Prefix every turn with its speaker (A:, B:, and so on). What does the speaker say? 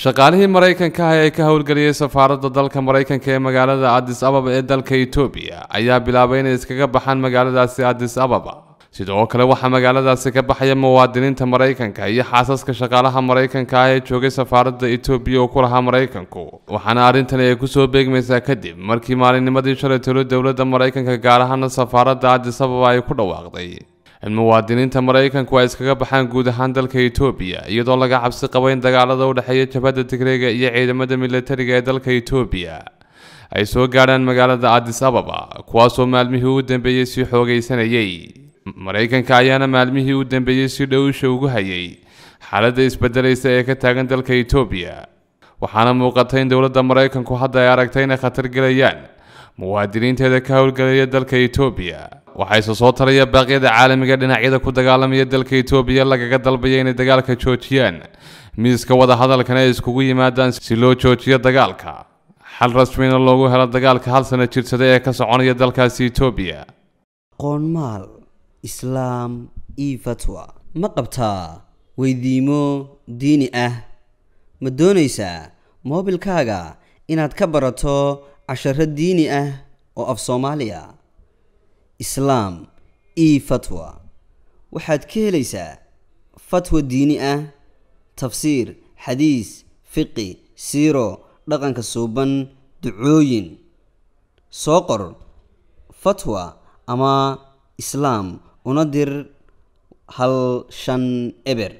A: shaqaalihii maraykanka ah ee ka howlgeliyey safaaradda dalka maraykanka ee magaalada addis ababa ee dalka itoobiya ayaa bilaabay inay iskaga baxaan magaaladaasi addis ababa sidoo kale waxaa magaaladaasi ka baxaya muwaadiniinta maraykanka iyo xaasaska shaqaalaha maraykanka ah ee joogay safaaradda itoobiya oo ku lahaa maraykanku waxaana arrintani ay ku soo beegmaysaa kadib markii maalinnimadii shalay tolo dowladda gaar ahaana safaaradda addis ababa ay ku dhawaaqday muwaadiniinta maraykanku ay iskaga baxaan guud ahaan dalka etoobiya iyadoo laga cabsi qabay in dagaalada u dhexeeya jabhadda tigreega iyo ciidamada milatariga ee dalka etoobiya ay soo gaadhaan magaalada adis ababa kuwaasoo maalmihii u dambeeyey sii xoogaysanayay maraykanka ayaana maalmihii u dambeeyey si dhowisha ugu hayay xaaladda isbeddelaysa ee ka taagan dalka etoobiya waxaana muuqatay in dowladda maraykanku hadda ay aragtay inay khatar gelayaan muwaadiniinteeda ka howlgelaya dalka etoobiya waxaa soo taraya baaqyada caalamiga dhinacyada ku dagaalamaya dalka etoobiya lagaga dalbaya inay dagaalka joojiyaan miiska wadahadalkana ay iskugu yimaadaan si loo joojiyo dagaalka xal rasmina loogu helo dagaalka hal sana jirsada ee ka soconaya dalkaasi etoobiya
B: qoonmaal islaam io fatwa ma qabtaa weydiimo diini ah ma doonaysaa moobilkaaga inaad ka barato casharo diini ah oo af soomaaliya islaam e fatwa waxaad ka helaysaa fatwa diini ah tafsiir xadiis fiqi siiro dhaqanka suuban ducooyin soo qor fatwa ama islaam una dir hal shan eber